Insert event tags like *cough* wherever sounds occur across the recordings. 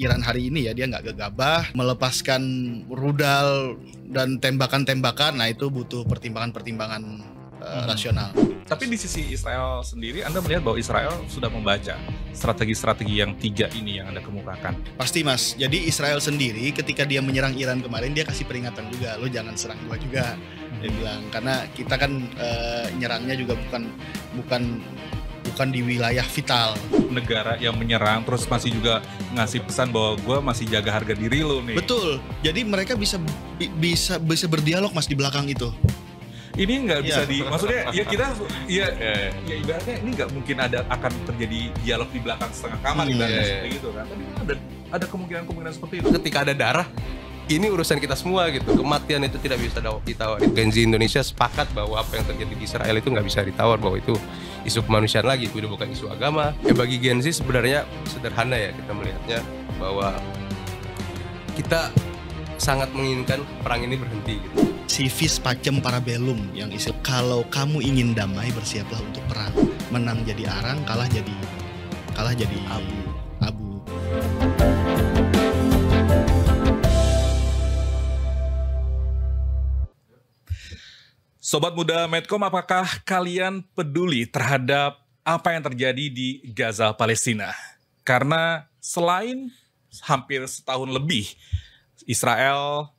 Iran hari ini ya dia nggak gegabah melepaskan rudal dan tembakan-tembakan nah itu butuh pertimbangan-pertimbangan uh, hmm. rasional. Tapi di sisi Israel sendiri Anda melihat bahwa Israel sudah membaca strategi-strategi yang tiga ini yang Anda kemukakan. Pasti Mas. Jadi Israel sendiri ketika dia menyerang Iran kemarin dia kasih peringatan juga lo jangan serang gua juga dia hmm. bilang karena kita kan uh, nyerangnya juga bukan bukan bukan di wilayah vital. Negara yang menyerang terus masih juga ngasih pesan bahwa gue masih jaga harga diri lo nih. Betul. Jadi mereka bisa bi bisa bisa berdialog mas di belakang itu ini nggak iya. bisa ya. di maksudnya ya kita ya ya, ya. ya ibaratnya ini nggak mungkin ada akan terjadi dialog di belakang setengah kamar hmm, ibaratnya ya, gitu kan tapi ada kemungkinan kemungkinan seperti itu ketika ada darah ini urusan kita semua gitu kematian itu tidak bisa ditawar Gen Z Indonesia sepakat bahwa apa yang terjadi di Israel itu nggak bisa ditawar bahwa itu isu kemanusiaan lagi itu bukan isu agama ya bagi Gen Z sebenarnya sederhana ya kita melihatnya bahwa kita sangat menginginkan perang ini berhenti gitu Sivis pacem belum yang isu kalau kamu ingin damai bersiaplah untuk perang menang jadi arang kalah jadi kalah jadi abu abu Sobat muda Medcom, apakah kalian peduli terhadap apa yang terjadi di Gaza Palestina? Karena selain hampir setahun lebih Israel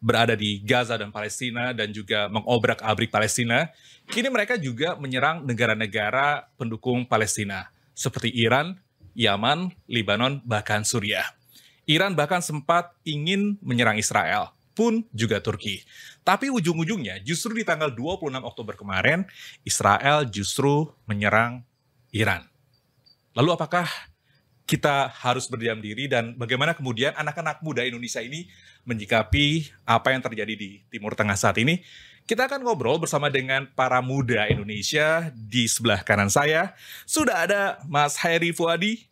berada di Gaza dan Palestina dan juga mengobrak-abrik Palestina, kini mereka juga menyerang negara-negara pendukung Palestina seperti Iran, Yaman, Lebanon, bahkan Suriah. Iran bahkan sempat ingin menyerang Israel, pun juga Turki. Tapi ujung-ujungnya justru di tanggal 26 Oktober kemarin Israel justru menyerang Iran. Lalu apakah kita harus berdiam diri dan bagaimana kemudian anak-anak muda Indonesia ini menyikapi apa yang terjadi di Timur Tengah saat ini? Kita akan ngobrol bersama dengan para muda Indonesia di sebelah kanan saya. Sudah ada Mas Hairi Fuadi,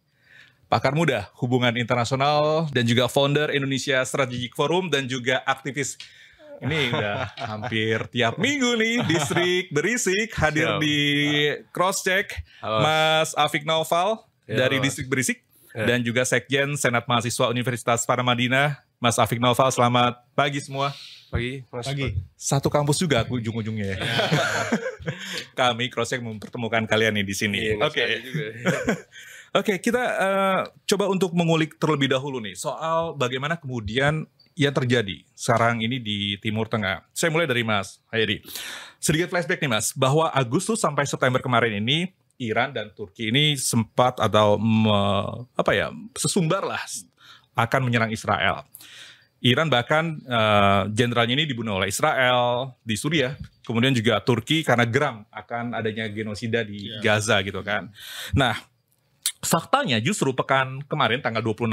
pakar muda hubungan internasional dan juga founder Indonesia Strategic Forum dan juga aktivis ini udah *laughs* hampir tiap minggu nih distrik berisik hadir di cross check Mas Afik Naufal dari distrik berisik dan juga sekjen Senat Mahasiswa Universitas Paramadina Mas Afik Naufal selamat pagi semua pagi mas pagi satu kampus juga aku ujung-ujungnya ya. Iya. *laughs* kami cross check mempertemukan kalian nih di sini iya, oke okay. *laughs* Oke, okay, kita uh, coba untuk mengulik terlebih dahulu nih soal bagaimana kemudian yang terjadi sekarang ini di Timur Tengah. Saya mulai dari Mas Haydi. Sedikit flashback nih Mas, bahwa Agustus sampai September kemarin ini Iran dan Turki ini sempat atau me, apa ya sesumbar lah akan menyerang Israel. Iran bahkan eh, jenderalnya uh, ini dibunuh oleh Israel di Suriah, kemudian juga Turki karena geram akan adanya genosida di yeah. Gaza gitu kan. Nah, Faktanya justru pekan kemarin tanggal 26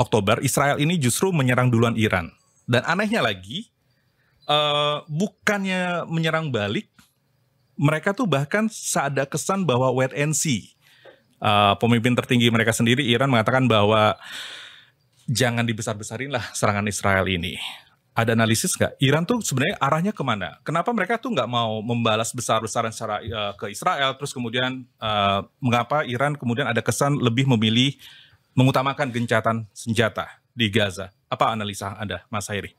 Oktober Israel ini justru menyerang duluan Iran. Dan anehnya lagi uh, bukannya menyerang balik, mereka tuh bahkan ada kesan bahwa wait and see. Uh, pemimpin tertinggi mereka sendiri Iran mengatakan bahwa jangan dibesar-besarin lah serangan Israel ini ada analisis nggak Iran tuh sebenarnya arahnya kemana? Kenapa mereka tuh nggak mau membalas besar-besaran secara uh, ke Israel? Terus kemudian uh, mengapa Iran kemudian ada kesan lebih memilih mengutamakan gencatan senjata di Gaza? Apa analisa anda, Mas Hairi?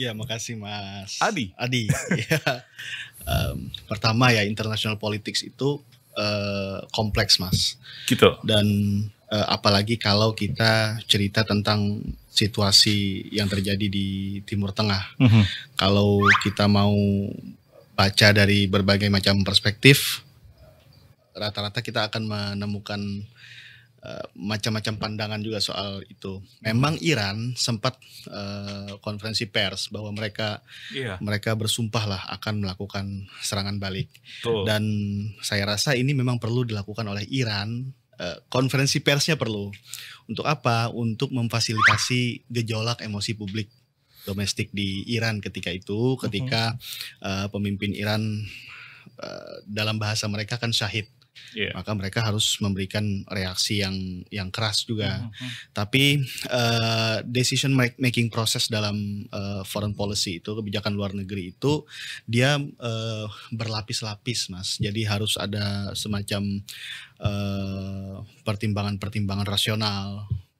Ya, makasih Mas Adi. Adi. *laughs* ya. um, pertama ya international politics itu uh, kompleks Mas. Gitu. Dan uh, apalagi kalau kita cerita tentang situasi yang terjadi di Timur Tengah. Mm -hmm. Kalau kita mau baca dari berbagai macam perspektif, rata-rata kita akan menemukan macam eh, macam-macam pandangan juga soal itu. Memang Iran sempat uh, konferensi pers bahwa mereka yeah. mereka bersumpah lah akan melakukan serangan balik. Betul. Dan saya rasa ini memang perlu dilakukan oleh Iran Eh, konferensi persnya perlu. Untuk apa? Untuk memfasilitasi gejolak emosi publik domestik di Iran ketika itu, ketika uh, -huh. uh pemimpin Iran uh, dalam bahasa mereka kan syahid yeah. maka mereka harus memberikan reaksi yang yang keras juga. Mm -hmm. Tapi uh, decision making proses dalam uh, foreign policy itu kebijakan luar negeri itu dia uh, berlapis-lapis, mas. Jadi harus ada semacam pertimbangan-pertimbangan uh, pertimbangan -pertimbangan rasional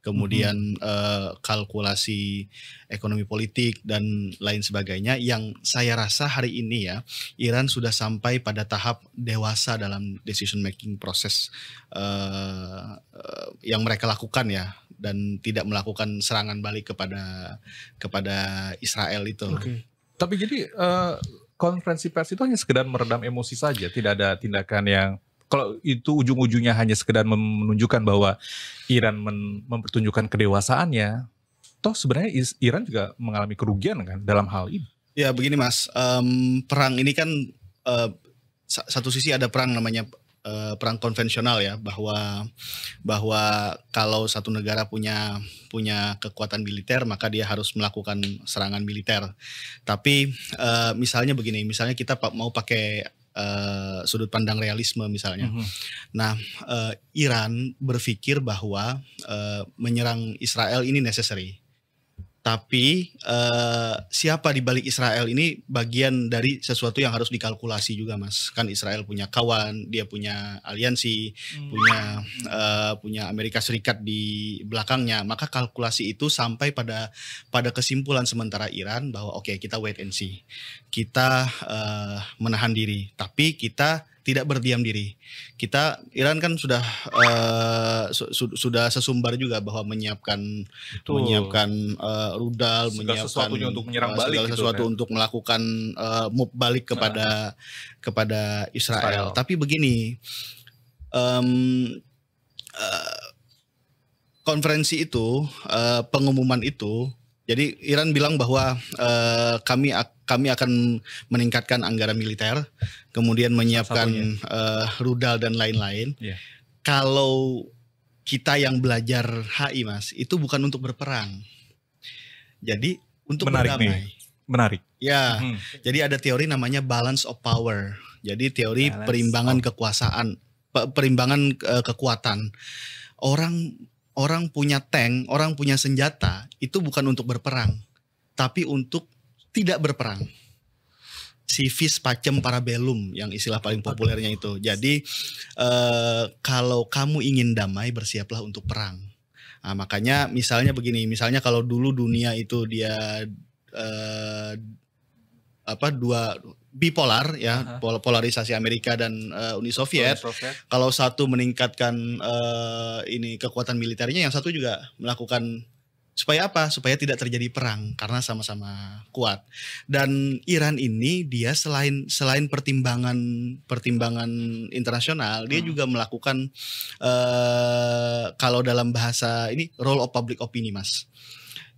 kemudian mm -hmm. uh, kalkulasi ekonomi politik dan lain sebagainya yang saya rasa hari ini ya Iran sudah sampai pada tahap dewasa dalam decision making proses uh, uh, yang mereka lakukan ya dan tidak melakukan serangan balik kepada kepada Israel itu. Okay. Tapi jadi uh, konferensi pers itu hanya sekedar meredam emosi saja, tidak ada tindakan yang kalau itu ujung-ujungnya hanya sekedar menunjukkan bahwa Iran mempertunjukkan kedewasaannya, toh sebenarnya Iran juga mengalami kerugian kan dalam hal ini. Ya begini mas, um, perang ini kan uh, satu sisi ada perang namanya uh, perang konvensional ya bahwa bahwa kalau satu negara punya punya kekuatan militer maka dia harus melakukan serangan militer. Tapi uh, misalnya begini, misalnya kita mau pakai Eh, sudut pandang realisme misalnya. Mm -hmm. Nah, uh, Iran berpikir bahwa uh, menyerang Israel ini necessary tapi uh, siapa di balik Israel ini bagian dari sesuatu yang harus dikalkulasi juga mas kan Israel punya kawan dia punya aliansi hmm. punya uh, punya Amerika Serikat di belakangnya maka kalkulasi itu sampai pada pada kesimpulan sementara Iran bahwa oke okay, kita wait and see kita uh, menahan diri tapi kita tidak berdiam diri. Kita Iran kan sudah uh, su sudah sesumbar juga bahwa menyiapkan Betul. menyiapkan uh, rudal, segala menyiapkan sesuatu untuk eh, menyerang balik segala gitu sesuatu kan? untuk melakukan uh, move balik nah. kepada nah. kepada Israel. Israel. Tapi begini um, uh, konferensi itu uh, pengumuman itu jadi Iran bilang bahwa uh, kami kami akan meningkatkan anggaran militer, kemudian menyiapkan uh, rudal dan lain-lain. Yeah. Kalau kita yang belajar HI mas, itu bukan untuk berperang. Jadi untuk Menarik berdamai. Nih. Menarik. Ya, hmm. jadi ada teori namanya balance of power. Jadi teori balance perimbangan of. kekuasaan, perimbangan uh, kekuatan. Orang orang punya tank, orang punya senjata itu bukan untuk berperang, tapi untuk tidak berperang. Civis pacem parabellum yang istilah paling populernya itu. Jadi eh, kalau kamu ingin damai bersiaplah untuk perang. Nah, makanya misalnya begini, misalnya kalau dulu dunia itu dia eh, apa dua bipolar ya uh polarisasi Amerika dan uh, Uni Soviet. Soviet. Kalau satu meningkatkan uh, ini kekuatan militernya, yang satu juga melakukan supaya apa? Supaya tidak terjadi perang karena sama-sama kuat. Dan Iran ini dia selain selain pertimbangan pertimbangan internasional, hmm. dia juga melakukan uh, kalau dalam bahasa ini role of public opinion, Mas.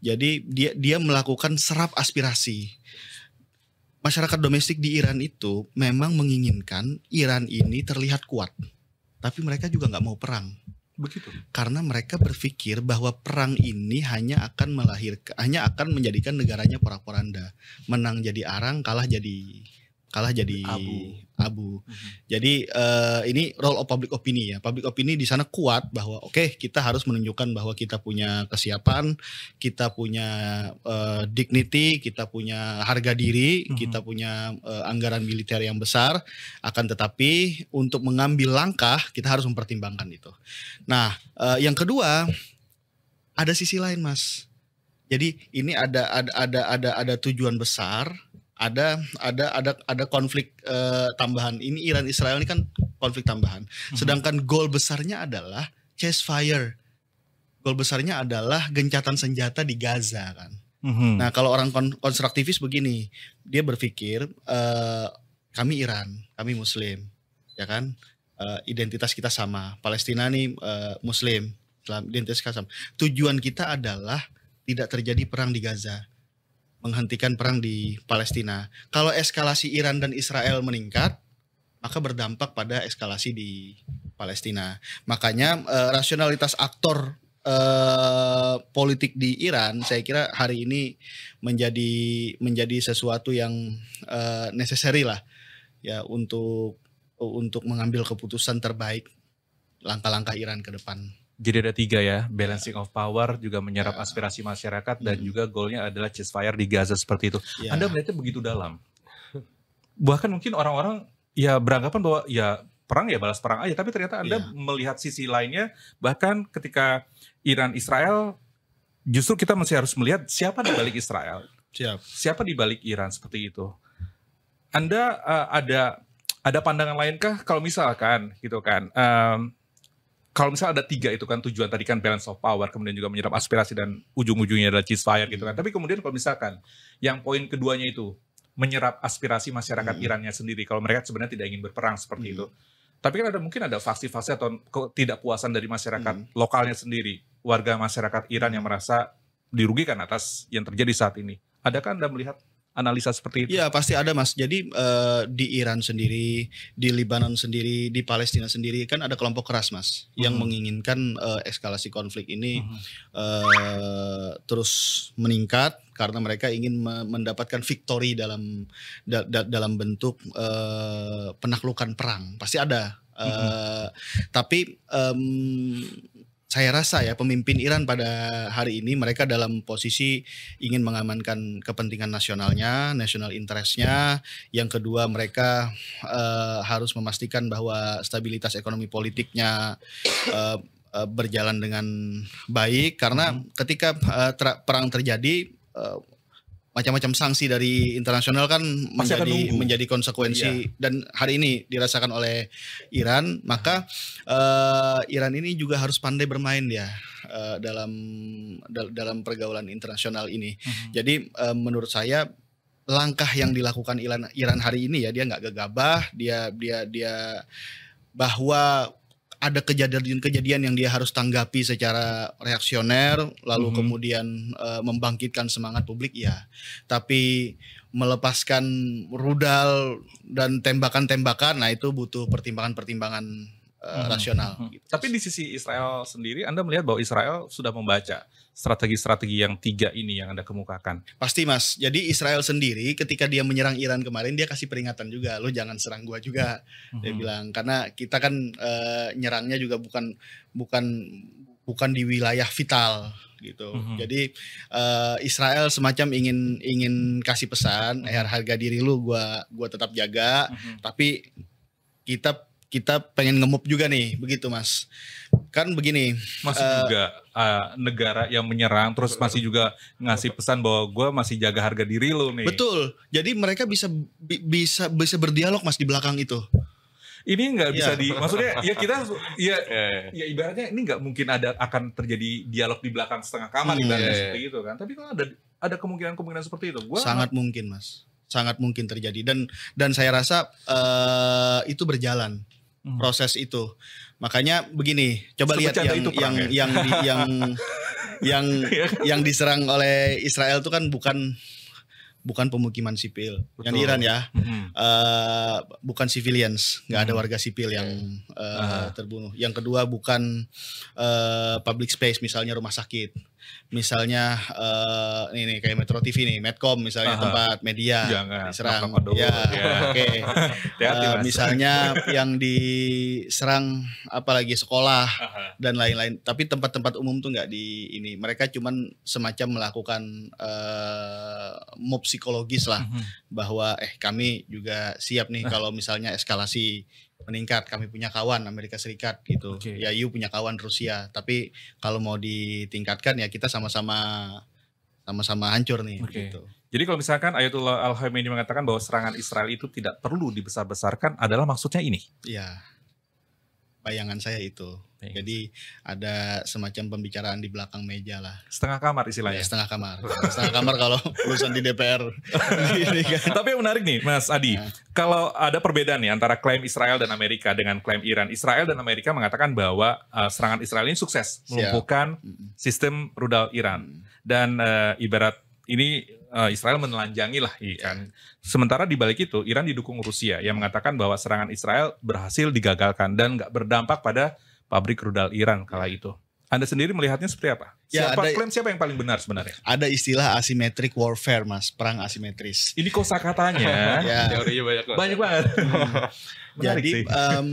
Jadi dia dia melakukan serap aspirasi masyarakat domestik di Iran itu memang menginginkan Iran ini terlihat kuat, tapi mereka juga nggak mau perang. Begitu. Karena mereka berpikir bahwa perang ini hanya akan melahirkan, hanya akan menjadikan negaranya porak-poranda, menang jadi arang, kalah jadi kalah jadi abu tabu. Mm-hmm. Jadi uh, ini role of public opinion ya. Public opinion di sana kuat bahwa oke okay, kita harus menunjukkan bahwa kita punya kesiapan, kita punya uh, dignity, kita punya harga diri, mm-hmm. kita punya uh, anggaran militer yang besar. Akan tetapi untuk mengambil langkah kita harus mempertimbangkan itu. Nah uh, yang kedua ada sisi lain mas. Jadi ini ada ada ada ada ada tujuan besar ada ada ada ada konflik uh, tambahan. Ini Iran Israel ini kan konflik tambahan. Mhm. Sedangkan goal besarnya adalah ceasefire. Goal besarnya adalah gencatan senjata di Gaza kan. Hmm. Nah, kalau orang kon konstruktivis begini, dia berpikir uh, kami Iran, kami muslim, ya kan? Uh, identitas kita sama. Palestina nih uh, muslim, Islam, identitas kita sama. Tujuan kita adalah tidak terjadi perang di Gaza menghentikan perang di Palestina. Kalau eskalasi Iran dan Israel meningkat, maka berdampak pada eskalasi di Palestina. Makanya eh, rasionalitas aktor eh, politik di Iran, saya kira hari ini menjadi menjadi sesuatu yang eh, necessary lah ya untuk untuk mengambil keputusan terbaik langkah-langkah Iran ke depan jadi ada tiga ya, balancing yeah. of power juga menyerap yeah. aspirasi masyarakat dan mm. juga goalnya adalah ceasefire di Gaza seperti itu. Yeah. Anda melihatnya begitu dalam. Bahkan mungkin orang-orang ya beranggapan bahwa ya perang ya balas perang aja, tapi ternyata Anda yeah. melihat sisi lainnya bahkan ketika Iran Israel justru kita masih harus melihat siapa di balik Israel. Siap. Siapa di balik Iran seperti itu. Anda uh, ada ada pandangan lainkah kah kalau misalkan gitu kan um, kalau misalnya ada tiga itu kan tujuan tadi kan balance of power kemudian juga menyerap aspirasi dan ujung-ujungnya adalah ceasefire gitu kan. Hmm. Tapi kemudian kalau misalkan yang poin keduanya itu menyerap aspirasi masyarakat hmm. Irannya sendiri kalau mereka sebenarnya tidak ingin berperang seperti hmm. itu. Tapi kan ada mungkin ada faksi-faksi atau ketidakpuasan dari masyarakat hmm. lokalnya sendiri, warga masyarakat Iran yang hmm. merasa dirugikan atas yang terjadi saat ini. Adakah Anda melihat analisa seperti itu? Iya pasti ada mas. Jadi uh, di Iran sendiri, di Lebanon sendiri, di Palestina sendiri kan ada kelompok keras mas hmm. yang menginginkan uh, eskalasi konflik ini hmm. uh, terus meningkat karena mereka ingin mendapatkan victory dalam da, da, dalam bentuk uh, penaklukan perang. Pasti ada. Uh, hmm. Tapi um, saya rasa ya pemimpin Iran pada hari ini mereka dalam posisi ingin mengamankan kepentingan nasionalnya, national interestnya. Yang kedua mereka uh, harus memastikan bahwa stabilitas ekonomi politiknya uh, uh, berjalan dengan baik karena hmm. ketika uh, perang terjadi uh, macam-macam sanksi dari internasional kan Masih menjadi menjadi konsekuensi iya. dan hari ini dirasakan oleh Iran maka uh, Iran ini juga harus pandai bermain ya uh, dalam dal dalam pergaulan internasional ini mm -hmm. jadi uh, menurut saya langkah yang dilakukan Iran Iran hari ini ya dia nggak gegabah dia dia dia bahwa ada kejadian-kejadian yang dia harus tanggapi secara reaksioner lalu mm -hmm. kemudian uh, membangkitkan semangat publik ya tapi melepaskan rudal dan tembakan-tembakan nah itu butuh pertimbangan-pertimbangan uh, hmm. rasional. Hmm. Gitu. Tapi di sisi Israel sendiri, Anda melihat bahwa Israel sudah membaca strategi-strategi yang tiga ini yang Anda kemukakan? Pasti Mas. Jadi Israel sendiri ketika dia menyerang Iran kemarin dia kasih peringatan juga, lo jangan serang gua juga. Mm-hmm. Dia mhm. bilang karena kita kan e, nyerangnya juga bukan bukan bukan di wilayah vital gitu. Mm-hmm. Jadi e, Israel semacam ingin ingin kasih pesan, mm-hmm. harga diri lu gua gua tetap jaga, mm-hmm. tapi kita kita pengen ngemup juga nih, begitu Mas. Kan begini. Mas uh, eh, juga uh, negara yang menyerang terus masih juga ngasih pesan bahwa gue masih jaga harga diri lo nih. Betul. Jadi mereka bisa bi bisa bisa berdialog mas di belakang itu. Ini nggak bisa ya. di, maksudnya ya kita ya iya, iya, iya. ya ibaratnya ini nggak mungkin ada akan terjadi dialog di belakang setengah kamar hmm, ibaratnya seperti itu kan. Tapi kan ada ada kemungkinan-kemungkinan seperti itu. Gua sangat mungkin mas sangat mungkin terjadi dan dan saya rasa uh, itu berjalan hmm. proses itu. Makanya begini, coba lihat yang itu yang, ya? yang *laughs* yang yang iya kan? yang diserang oleh Israel itu kan bukan bukan pemukiman sipil. Betul. Yang di Iran ya. Hmm. Uh, bukan civilians, nggak hmm. ada warga sipil yang iya. eh, terbunuh. Yang kedua bukan uh, public space misalnya rumah sakit misalnya uh, ini nih kayak Metro TV nih, Medcom misalnya Aha. tempat media Jangan, iya, diserang. Ya, ya. oke. Okay. *laughs* uh, eh, misalnya yang diserang apalagi sekolah Aha. dan lain-lain. Tapi tempat-tempat umum tuh nggak di ini. Mereka cuman semacam melakukan uh, mob psikologis lah mhm. bahwa eh kami juga siap nih nah. kalau misalnya eskalasi meningkat. Kami punya kawan Amerika Serikat gitu. Okay. Ya you punya kawan Rusia. Tapi kalau mau ditingkatkan ya kita sama-sama sama-sama hancur nih okay. gitu. Jadi kalau misalkan Ayatullah Al Khamenei mengatakan bahwa serangan Israel itu tidak perlu dibesar-besarkan adalah maksudnya ini. Iya bayangan saya itu. Bayangan. Jadi ada semacam pembicaraan di belakang meja lah. Setengah kamar istilahnya. Ya, setengah kamar. setengah kamar kalau lulusan *laughs* di DPR. *laughs* Iya. Tapi yang menarik nih Mas Adi, nah. kalau ada perbedaan nih antara klaim Israel dan Amerika dengan klaim Iran. Israel dan Amerika mengatakan bahwa uh, serangan Israel ini sukses melumpuhkan sistem rudal Iran. Dan uh, ibarat ini uh, Israel menelanjangi lah Iran. Iya. Sementara di balik itu Iran didukung Rusia yang mengatakan bahwa serangan Israel berhasil digagalkan dan nggak berdampak pada pabrik rudal Iran kala iya. itu. Anda sendiri melihatnya seperti apa? Ya, siapa ada, klaim siapa yang paling benar sebenarnya? Ada istilah asimetrik warfare, Mas, perang asimetris. Ini kosa katanya. *laughs* ya. Teorinya banyak banget. Banyak *laughs* banget. Jadi um,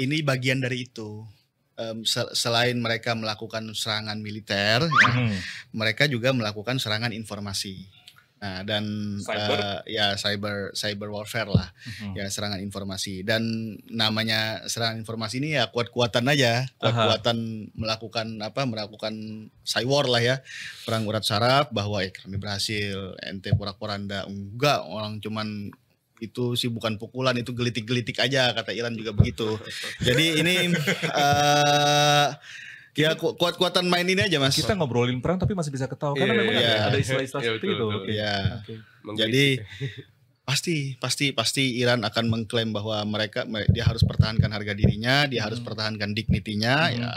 ini bagian dari itu um, selain mereka melakukan serangan militer, ya, hmm. mereka juga melakukan serangan informasi. Nah, dan cyber. Uh, ya cyber cyber warfare lah. Uh-huh. Ya serangan informasi dan namanya serangan informasi ini ya kuat-kuatan aja, kuat-kuatan melakukan apa? melakukan cyber war lah ya. Perang urat saraf bahwa eh kami berhasil, ente porak-poranda enggak, orang cuman itu sih bukan pukulan itu gelitik-gelitik aja kata Iran juga begitu. Jadi ini uh, Ya kuat-kuatan main ini aja mas. Kita ngobrolin perang tapi masih bisa ketawa karena yeah, memang yeah. ada istilah-istilah yeah, seperti itu. Okay. Yeah. Okay. Jadi ya. pasti pasti pasti Iran akan mengklaim bahwa mereka dia harus pertahankan harga dirinya, dia harus hmm. pertahankan dignitinya. Hmm. Ya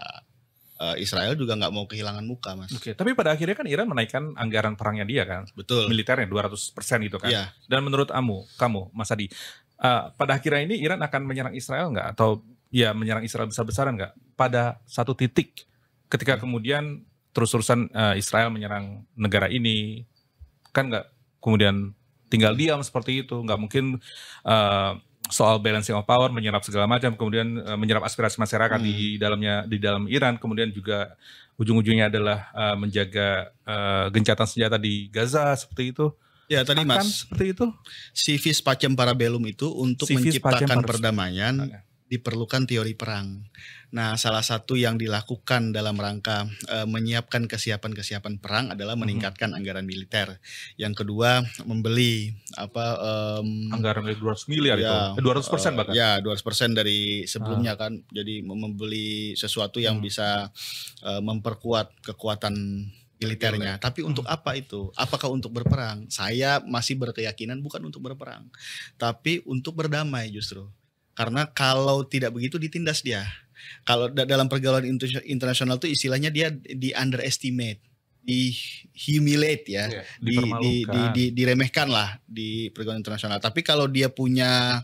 Eh, Israel juga nggak mau kehilangan muka, Mas. Oke, tapi pada akhirnya kan Iran menaikkan anggaran perangnya dia kan. Betul. Militernya 200% gitu kan. Iya. Dan menurut kamu, kamu Mas Adi, uh, pada akhirnya ini Iran akan menyerang Israel nggak atau ya menyerang Israel besar-besaran nggak pada satu titik ketika hmm. kemudian terus-terusan uh, Israel menyerang negara ini kan nggak kemudian tinggal diam seperti itu nggak mungkin uh, soal balancing of power, menyerap segala macam, kemudian uh, menyerap aspirasi masyarakat hmm. di dalamnya di dalam Iran, kemudian juga ujung-ujungnya adalah uh, menjaga uh, gencatan senjata di Gaza seperti itu. Ya tadi Akan Mas seperti itu. Civis pacem parabellum itu untuk Civis menciptakan pacem perdamaian diperlukan teori perang. Nah, salah satu yang dilakukan dalam rangka uh, menyiapkan kesiapan-kesiapan perang adalah mhm. meningkatkan hmm. anggaran militer. Yang kedua, membeli apa um, anggaran dari 200 miliar ya, itu. Eh, 200 persen eh, bahkan. Ya, 200 persen dari sebelumnya ah. kan. Jadi membeli sesuatu yang hmm. bisa uh, memperkuat kekuatan militernya. Tapi untuk hmm. apa itu? Apakah untuk berperang? Saya masih berkeyakinan bukan untuk berperang, tapi untuk berdamai justru. Karena kalau tidak begitu ditindas dia. Kalau dalam pergaulan internasional itu istilahnya dia di underestimate di humiliate ya, iya, di, di, di, di diremehkan lah di pergaulan internasional. Tapi kalau dia punya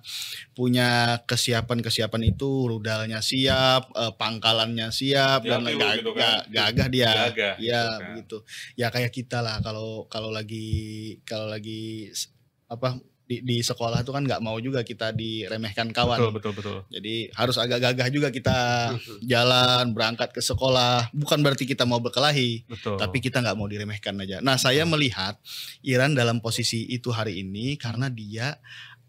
punya kesiapan-kesiapan itu, rudalnya siap, eh, pangkalannya siap dan gak, gitu kan. gagah dia. Gagah, ya gitu kan. begitu. Ya kayak kita lah kalau kalau lagi kalau lagi apa di, di sekolah tuh kan nggak mau juga kita diremehkan kawan. Betul betul betul. Jadi harus agak gagah juga kita jalan berangkat ke sekolah. Bukan berarti kita mau berkelahi, betul. tapi kita nggak mau diremehkan aja. Nah saya melihat Iran dalam posisi itu hari ini karena dia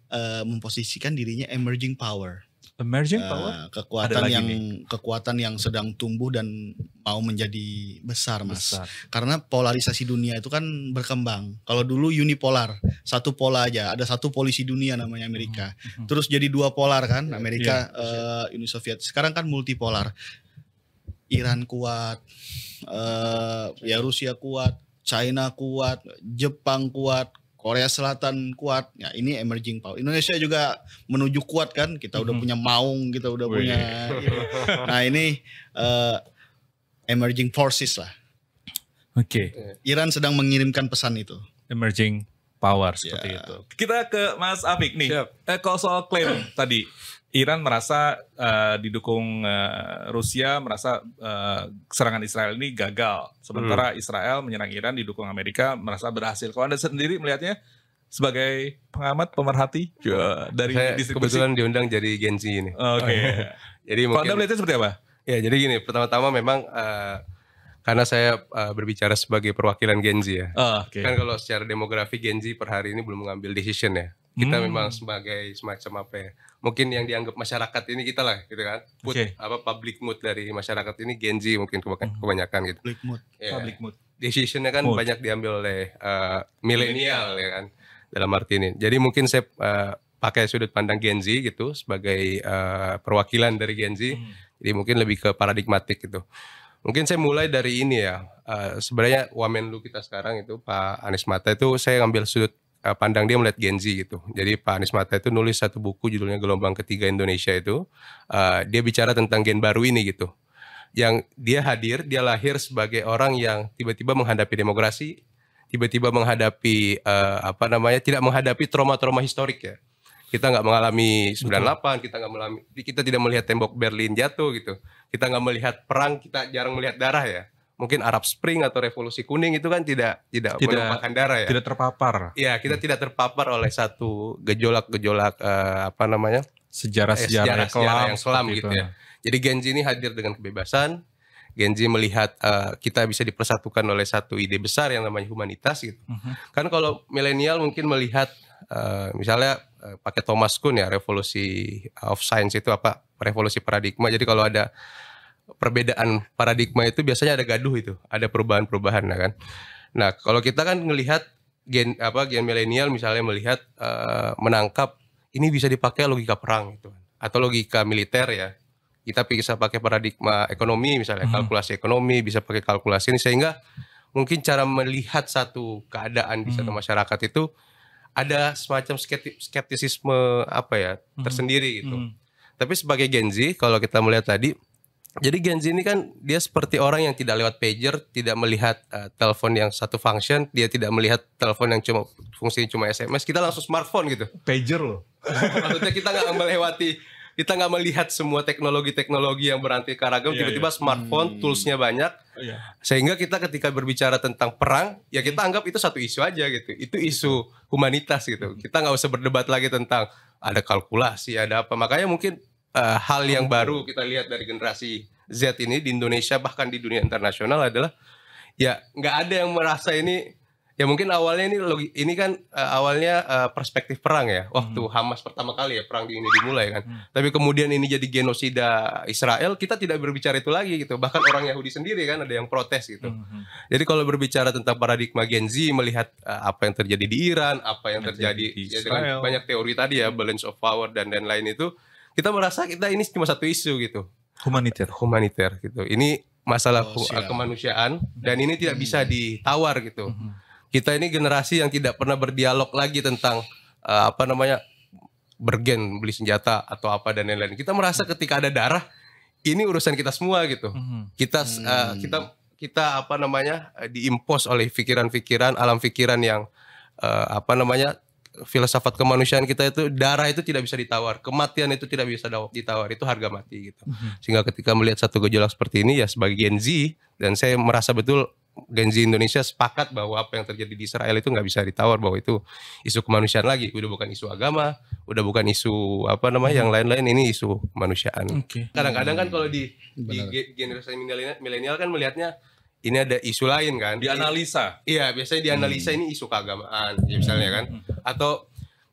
uh, memposisikan dirinya emerging power emerging eh, power uh, kekuatan yang nih. kekuatan yang sedang tumbuh dan mau menjadi besar mas besar. karena polarisasi dunia itu kan berkembang kalau dulu unipolar satu pola aja ada satu polisi dunia namanya Amerika uh hmm, -huh. Hmm, hmm. terus jadi dua polar kan iya, Amerika yeah. Iya, uh, iya. Uni Soviet sekarang kan multipolar Iran kuat uh, ya Rusia kuat China kuat Jepang kuat Korea Selatan kuat, ya ini emerging power. Indonesia juga menuju kuat kan, kita udah mhm. punya Maung, kita udah Wih. punya. Gitu. Nah ini uh, emerging forces lah. Oke. Okay. Iran sedang mengirimkan pesan itu. Emerging power ya. seperti yeah. itu. Kita ke Mas Afik nih. Siap. Eh, kalau soal klaim tadi, Iran merasa uh, didukung uh, Rusia merasa uh, serangan Israel ini gagal, sementara hmm. Israel menyerang Iran didukung Amerika merasa berhasil. Kalau anda sendiri melihatnya sebagai pengamat pemerhati ya, dari Saya distribusi. kebetulan diundang jadi Z ini. Oke. Okay. *laughs* jadi mungkin. Kalau anda melihatnya seperti apa? Ya jadi gini, pertama-tama memang uh, karena saya uh, berbicara sebagai perwakilan Gen Z ya. Oh, ah, okay. Kan kalau secara demografi Gen Z per hari ini belum mengambil decision ya. Kita hmm. memang sebagai semacam apa ya? mungkin yang dianggap masyarakat ini kita lah gitu kan put okay. apa public mood dari masyarakat ini Gen Z mungkin mhm. kebanyakan, gitu public mood yeah. public mood decisionnya kan mood. banyak diambil oleh uh, milenial ya kan dalam arti ini jadi mungkin saya uh, pakai sudut pandang Gen Z gitu sebagai uh, perwakilan dari Gen Z hmm. jadi mungkin lebih ke paradigmatik gitu mungkin saya mulai dari ini ya uh, sebenarnya wamen kita sekarang itu Pak Anies Mata itu saya ngambil sudut Eh, pandang dia melihat Gen Z gitu. Jadi Pak Anies Mata itu nulis satu buku judulnya Gelombang Ketiga Indonesia itu, uh, dia bicara tentang gen baru ini gitu. Yang dia hadir, dia lahir sebagai orang yang tiba-tiba menghadapi demokrasi, tiba-tiba menghadapi uh, apa namanya, tidak menghadapi trauma-trauma historik ya. Kita nggak mengalami 98, Betul. kita nggak mengalami, kita tidak melihat tembok Berlin jatuh gitu. Kita nggak melihat perang, kita jarang melihat darah ya mungkin Arab Spring atau Revolusi Kuning itu kan tidak tidak, tidak menumpahkan darah ya. Tidak terpapar. Ya kita hmm. tidak terpapar oleh satu gejolak-gejolak uh, apa namanya? sejarah-sejarah eh, yang kelam gitu, gitu ya. Jadi Genji ini hadir dengan kebebasan. Genji melihat uh, kita bisa dipersatukan oleh satu ide besar yang namanya humanitas gitu. Uh hmm. -huh. Kan kalau milenial mungkin melihat uh, misalnya uh, pakai Thomas Kuhn ya revolusi of science itu apa revolusi paradigma. Jadi kalau ada perbedaan paradigma itu biasanya ada gaduh itu, ada perubahan-perubahan nah kan. Nah, kalau kita kan melihat gen apa gen milenial misalnya melihat uh, menangkap ini bisa dipakai logika perang itu, kan, atau logika militer ya. Kita bisa pakai paradigma ekonomi misalnya, hmm. kalkulasi ekonomi bisa pakai kalkulasi ini sehingga mungkin cara melihat satu keadaan di satu hmm. masyarakat itu ada semacam skeptisisme apa ya, hmm. tersendiri gitu. Tapi sebagai Gen Z kalau kita melihat tadi jadi Gen Z ini kan dia seperti orang yang tidak lewat pager, tidak melihat uh, telepon yang satu function, dia tidak melihat telepon yang cuma fungsinya cuma SMS. Kita langsung smartphone gitu. Pager loh. *laughs* Maksudnya kita nggak melewati, kita nggak melihat semua teknologi-teknologi yang beranti karagam. Yeah, Tiba-tiba yeah. smartphone, hmm. toolsnya banyak. Oh, iya. yeah. Sehingga kita ketika berbicara tentang perang, ya kita hmm. anggap itu satu isu aja gitu. Itu isu humanitas gitu. Kita nggak usah berdebat lagi tentang ada kalkulasi, ada apa. Makanya mungkin uh, hal yang baru kita lihat dari generasi Z ini di Indonesia bahkan di dunia internasional adalah ya nggak ada yang merasa ini ya mungkin awalnya ini logi, ini kan uh, awalnya uh, perspektif perang ya waktu hmm. Hamas pertama kali ya perang di ini dimulai kan hmm. tapi kemudian ini jadi genosida Israel kita tidak berbicara itu lagi gitu bahkan orang Yahudi sendiri kan ada yang protes gitu hmm. hmm. jadi kalau berbicara tentang paradigma Gen Z melihat uh, apa yang terjadi di Iran apa yang terjadi ya, dengan banyak teori tadi ya balance of power dan lain-lain itu kita merasa kita ini cuma satu isu gitu humaniter humaniter gitu ini masalah oh, kemanusiaan dan ini tidak bisa hmm. ditawar gitu hmm. kita ini generasi yang tidak pernah berdialog lagi tentang uh, apa namanya bergen beli senjata atau apa dan lain-lain kita merasa hmm. ketika ada darah ini urusan kita semua gitu kita uh, kita kita apa namanya eh, diimpos oleh pikiran-pikiran alam pikiran yang uh, apa namanya filsafat kemanusiaan kita itu darah itu tidak bisa ditawar, kematian itu tidak bisa ditawar, itu harga mati gitu. Mm-hmm. Sehingga ketika melihat satu gejolak seperti ini ya sebagai Gen Z dan saya merasa betul Gen Z Indonesia sepakat bahwa apa yang terjadi di Israel itu nggak bisa ditawar bahwa itu isu kemanusiaan lagi, udah bukan isu agama, udah bukan isu apa namanya mm-hmm. yang lain-lain ini isu kemanusiaan. Okay. Kadang-kadang kan kalau di di generasi milenial kan melihatnya ini ada isu lain kan dianalisa iya biasanya dianalisa hmm. ini isu keagamaan ya misalnya kan hmm, hmm, hmm. atau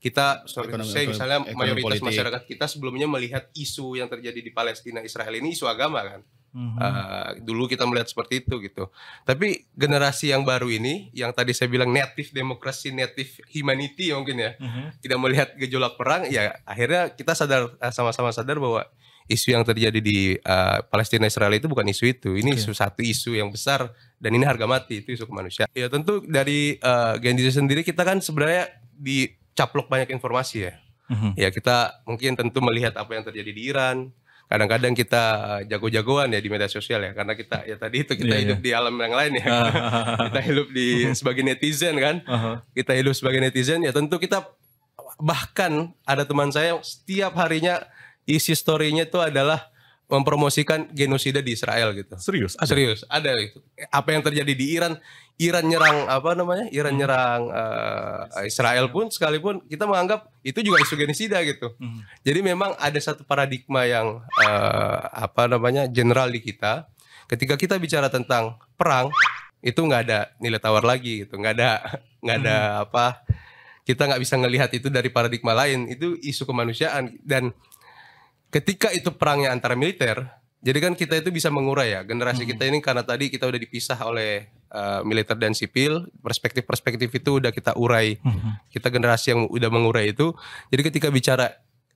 kita sorry ekonomi, saya misalnya ekonomi mayoritas politik. masyarakat kita sebelumnya melihat isu yang terjadi di Palestina Israel ini isu agama kan hmm. uh, dulu kita melihat seperti itu gitu tapi generasi yang baru ini yang tadi saya bilang native demokrasi native humanity ya mungkin ya hmm. tidak melihat gejolak perang ya akhirnya kita sadar eh, sama-sama sadar bahwa isu yang terjadi di uh, Palestina Israel itu bukan isu itu. Ini okay. isu satu isu yang besar dan ini harga mati itu isu kemanusiaan. Ya tentu dari uh, eh, Gen Z sendiri kita kan sebenarnya dicaplok banyak informasi ya. Mm-hmm. Ya kita mungkin tentu melihat apa yang terjadi di Iran. Kadang-kadang kita jago-jagoan ya di media sosial ya karena kita ya tadi itu kita yeah, hidup yeah. di alam yang lain ya. Ah. *laughs* kita hidup di *laughs* sebagai netizen kan. Uh-huh. Kita hidup sebagai netizen ya tentu kita bahkan ada teman saya setiap harinya isi story-nya itu adalah mempromosikan genosida di Israel gitu. Serius? Ada? Serius, ada itu. Apa yang terjadi di Iran, Iran nyerang apa namanya? Iran hmm. nyerang uh, Israel pun sekalipun kita menganggap itu juga isu genosida gitu. Hmm. Jadi memang ada satu paradigma yang uh, apa namanya? general di kita. Ketika kita bicara tentang perang, itu nggak ada nilai tawar lagi gitu. nggak ada nggak ada hmm. apa kita nggak bisa ngelihat itu dari paradigma lain. Itu isu kemanusiaan dan ketika itu perangnya antara militer, jadi kan kita itu bisa mengurai ya generasi hmm. kita ini karena tadi kita udah dipisah oleh uh, militer dan sipil, perspektif-perspektif itu udah kita urai. Hmm. Kita generasi yang udah mengurai itu. Jadi ketika bicara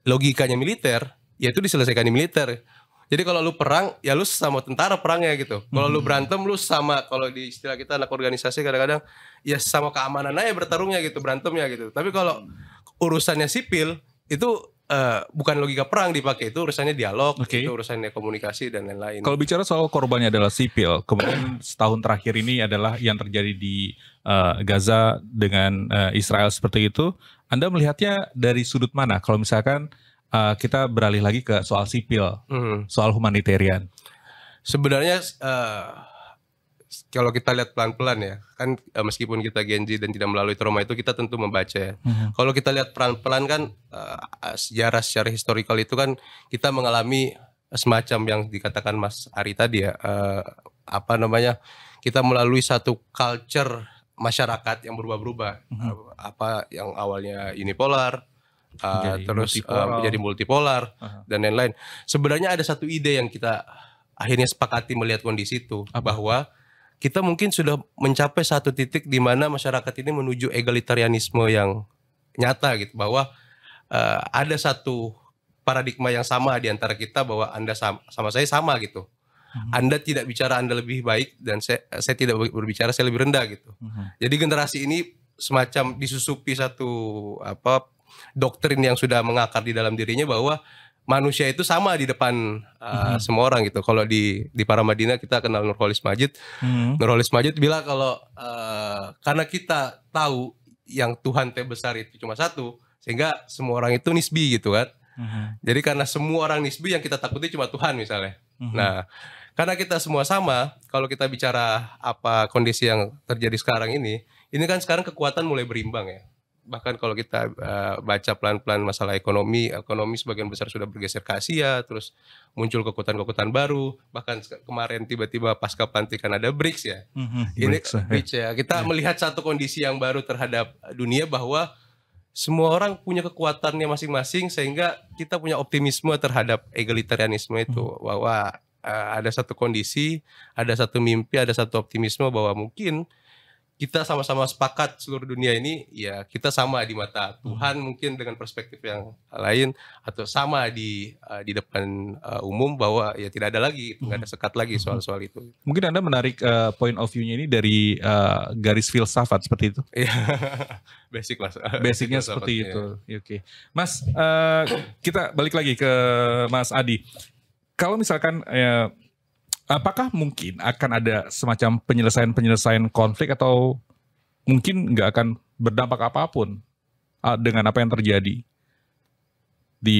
logikanya militer, ya itu diselesaikan di militer. Jadi kalau lu perang, ya lu sama tentara perangnya gitu. Kalau hmm. lu berantem, lu sama kalau di istilah kita anak organisasi kadang-kadang ya sama keamanan aja bertarungnya gitu, berantemnya gitu. Tapi kalau urusannya sipil itu Eh, bukan logika perang dipakai itu urusannya dialog, okay. itu urusannya komunikasi dan lain-lain. Kalau bicara soal korbannya adalah sipil, kemudian setahun terakhir ini adalah yang terjadi di uh, Gaza dengan uh, Israel seperti itu. Anda melihatnya dari sudut mana? Kalau misalkan uh, kita beralih lagi ke soal sipil, mm. soal humanitarian. Sebenarnya uh, kalau kita lihat pelan-pelan ya, kan eh, meskipun kita Genji dan tidak melalui trauma itu kita tentu membaca ya. hmm Kalau kita lihat pelan-pelan kan uh, sejarah secara historikal itu kan kita mengalami semacam yang dikatakan Mas Ari tadi ya, uh, apa namanya? Kita melalui satu culture masyarakat yang berubah-berubah. Mm-hmm. Uh, apa yang awalnya unipolar, uh, menjadi terus multipolar. Uh, menjadi multipolar uh-huh. dan lain-lain. Sebenarnya ada satu ide yang kita akhirnya sepakati melihat kondisi itu Apa? bahwa kita mungkin sudah mencapai satu titik di mana masyarakat ini menuju egalitarianisme yang nyata gitu bahwa uh, ada satu paradigma yang sama di antara kita bahwa Anda sama, sama saya sama gitu. Mm -hmm. Anda tidak bicara Anda lebih baik dan saya saya tidak berbicara saya lebih rendah gitu. Mm -hmm. Jadi generasi ini semacam disusupi satu apa doktrin yang sudah mengakar di dalam dirinya bahwa manusia itu sama di depan uh, mm -hmm. semua orang gitu. Kalau di di para Madinah kita kenal Nurholis Majid. Mm -hmm. Nurholis Majid bilang kalau uh, karena kita tahu yang Tuhan teh besar itu cuma satu, sehingga semua orang itu nisbi gitu kan. Mm -hmm. Jadi karena semua orang nisbi yang kita takuti cuma Tuhan misalnya. Mm -hmm. Nah, karena kita semua sama, kalau kita bicara apa kondisi yang terjadi sekarang ini, ini kan sekarang kekuatan mulai berimbang ya bahkan kalau kita uh, baca pelan-pelan masalah ekonomi, ekonomi sebagian besar sudah bergeser ke Asia, terus muncul kekuatan-kekuatan baru, bahkan kemarin tiba-tiba pasca pelantikan ada BRICS ya. Mm-hmm, Ini BRICS, ya. BRICS ya. Kita yeah. melihat satu kondisi yang baru terhadap dunia bahwa semua orang punya kekuatannya masing-masing sehingga kita punya optimisme terhadap egalitarianisme itu mm-hmm. bahwa uh, ada satu kondisi, ada satu mimpi, ada satu optimisme bahwa mungkin kita sama-sama sepakat seluruh dunia ini ya kita sama di mata Tuhan mungkin dengan perspektif yang lain atau sama di uh, di depan uh, umum bahwa ya tidak ada lagi tidak ada sekat lagi soal-soal itu. Mungkin Anda menarik uh, point of view-nya ini dari uh, garis filsafat seperti itu. Iya. *laughs* Basic lah. Basicnya seperti iya. itu. Ya. Oke. Okay. Mas uh, kita balik lagi ke Mas Adi. Kalau misalkan ya uh, apakah mungkin akan ada semacam penyelesaian-penyelesaian konflik atau mungkin nggak akan berdampak apapun ah, dengan apa yang terjadi di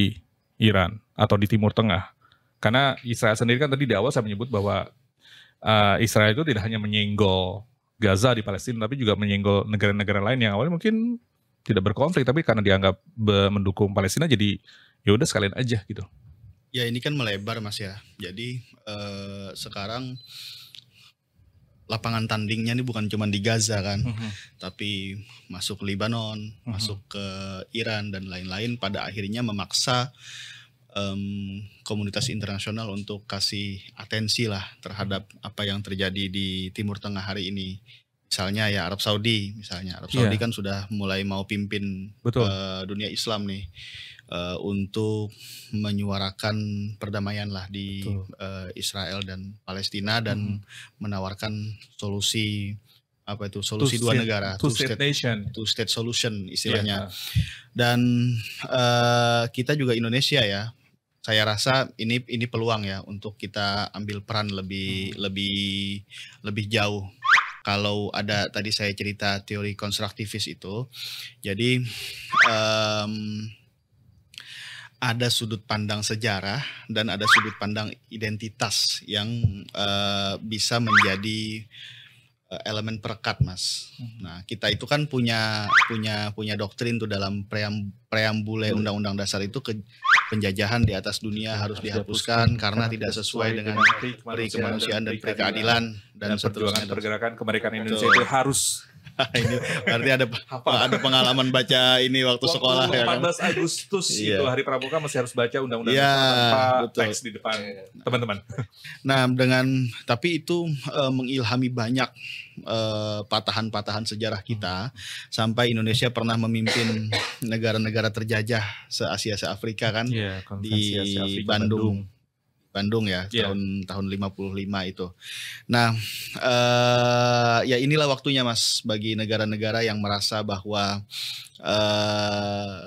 Iran atau di Timur Tengah? Karena Israel sendiri kan tadi di awal saya menyebut bahwa ah, Israel itu tidak hanya menyenggol Gaza di Palestina, tapi juga menyenggol negara-negara lain yang awalnya mungkin tidak berkonflik, tapi karena dianggap mendukung Palestina jadi yaudah sekalian aja gitu ya ini kan melebar mas ya. Jadi eh, sekarang lapangan tandingnya ini bukan cuma di Gaza kan, uh mm-hmm. -huh. tapi masuk Lebanon, uh mm-hmm. -huh. masuk ke Iran dan lain-lain. Pada akhirnya memaksa um, komunitas internasional untuk kasih atensi lah terhadap apa yang terjadi di Timur Tengah hari ini. Misalnya ya Arab Saudi, misalnya Arab iya. Saudi yeah. kan sudah mulai mau pimpin Betul. Uh, dunia Islam nih uh, untuk menyuarakan perdamaian lah di uh, Israel dan Palestina dan hmm. menawarkan solusi apa itu solusi two dua state, negara two, two state, state nation two state solution iya. istilahnya yeah. dan uh, kita juga Indonesia ya saya rasa ini ini peluang ya untuk kita ambil peran lebih hmm. lebih lebih jauh kalau ada tadi saya cerita teori konstruktivis itu jadi um, ada sudut pandang sejarah dan ada sudut pandang identitas yang uh, bisa menjadi uh, elemen perekat, Mas. Hmm. Nah, kita itu kan punya punya punya doktrin tuh dalam pream, preambule Undang-Undang Dasar itu ke penjajahan di atas dunia harus dihapuskan karena, karena tidak sesuai dengan peri kemanusiaan dan peri keadilan dan, dan perjuangan pergerakan kemerdekaan Indonesia itu harus *laughs* ini berarti ada ada pengalaman baca ini waktu, waktu sekolah 14 ya. 14 kan? Agustus itu iya. hari Pramuka masih harus baca undang-undang ya, tanpa teks di depan iya. teman-teman. *laughs* nah, dengan tapi itu uh, mengilhami banyak eh, patahan-patahan uh, sejarah kita hmm. sampai Indonesia pernah memimpin *laughs* negara-negara terjajah se-Asia se-Afrika kan yeah, iya, di Asia, Afrika, Bandung. Bandung Bandung ya yeah. tahun tahun 55 itu. Nah, uh, ya inilah waktunya Mas bagi negara-negara yang merasa bahwa uh,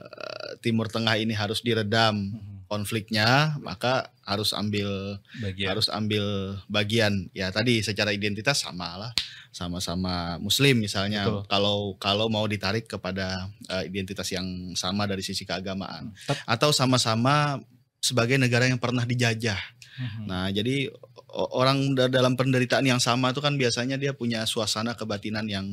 Timur Tengah ini harus diredam mm-hmm. konfliknya, maka harus ambil bagian. harus ambil bagian. Ya tadi secara identitas sama lah sama-sama muslim misalnya Betul. kalau kalau mau ditarik kepada uh, identitas yang sama dari sisi keagamaan mm. Tep. atau sama-sama sebagai negara yang pernah dijajah Mm-hmm. Nah, jadi orang dalam penderitaan yang sama itu kan biasanya dia punya suasana kebatinan yang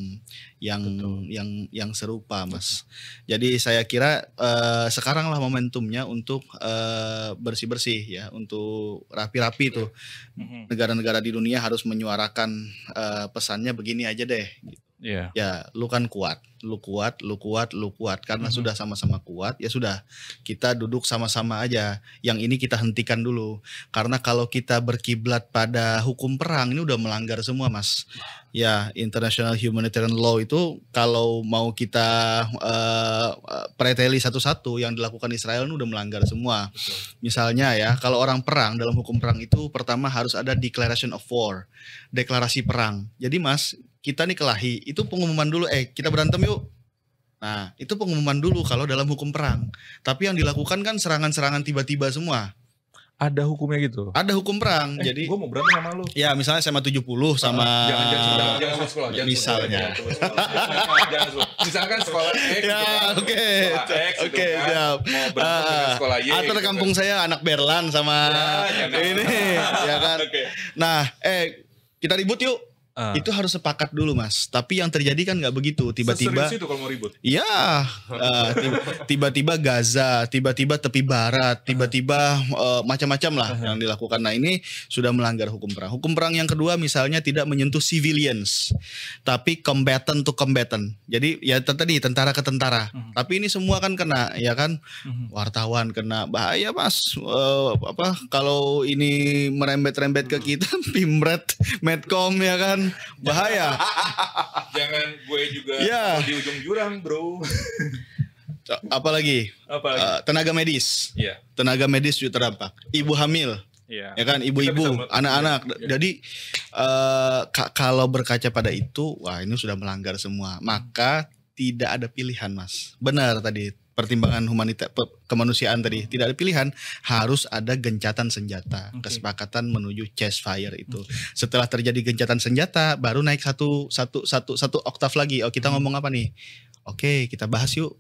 yang Betul. yang yang serupa, Mas. Betul. Jadi saya kira uh, sekaranglah momentumnya untuk uh, bersih-bersih ya, untuk rapi-rapi tuh. Mm-hmm. Negara-negara di dunia harus menyuarakan uh, pesannya begini aja deh gitu yeah. ya lu kan kuat lu kuat lu kuat lu kuat karena mm-hmm. sudah sama-sama kuat ya sudah kita duduk sama-sama aja yang ini kita hentikan dulu karena kalau kita berkiblat pada hukum perang ini udah melanggar semua mas ya international humanitarian law itu kalau mau kita uh, preteli satu-satu yang dilakukan Israel ini udah melanggar semua Betul. misalnya ya kalau orang perang dalam hukum perang itu pertama harus ada declaration of war deklarasi perang jadi mas kita nih kelahi itu pengumuman dulu eh kita berantem yuk nah itu pengumuman dulu kalau dalam hukum perang tapi yang dilakukan kan serangan-serangan tiba-tiba semua ada hukumnya gitu ada hukum perang eh, jadi gue mau berantem sama lu ya misalnya sama 70 ah, sama jangan jangan jangan sekolah jangan misalnya misalkan sekolah X *laughs* ya gitu kan. oke oke gitu kan. siap ah, sekolah Y atau gitu kan. kampung saya anak Berlan sama ini ya kan *laughs* nah eh kita ribut yuk Uh. Itu harus sepakat dulu mas. Tapi yang terjadi kan nggak begitu. Tiba-tiba. Iya. Ah, tiba-tiba Gaza, tiba-tiba tepi barat, tiba-tiba uh, macam-macam lah uh -huh. yang dilakukan. Nah ini sudah melanggar hukum perang. Hukum perang yang kedua misalnya tidak menyentuh civilians, tapi combatant to combatant. Jadi ya tadi tentara ke tentara. Uh mhm. -huh. Tapi ini semua kan kena ya kan. Mhm. Wartawan kena bahaya mas. Uh, apa kalau ini merembet-rembet ke mhm. kita, *laughs* pimret, medcom ya kan bahaya. Jangan gue juga ya. di ujung jurang, bro. Apalagi, Apalagi? Uh, eh, tenaga medis, Ya. tenaga medis juga terdampak. Ibu hamil, ya, ya kan, ibu-ibu, anak-anak. Ya. Jadi uh, kalau berkaca pada itu, wah ini sudah melanggar semua. Maka tidak ada pilihan, mas. Benar tadi pertimbangan humanita kemanusiaan tadi hmm. tidak ada pilihan harus ada gencatan senjata okay. kesepakatan menuju fire itu okay. Hmm. setelah terjadi gencatan senjata baru naik satu satu satu satu oktav lagi oh kita hmm. ngomong apa nih oke okay, kita bahas yuk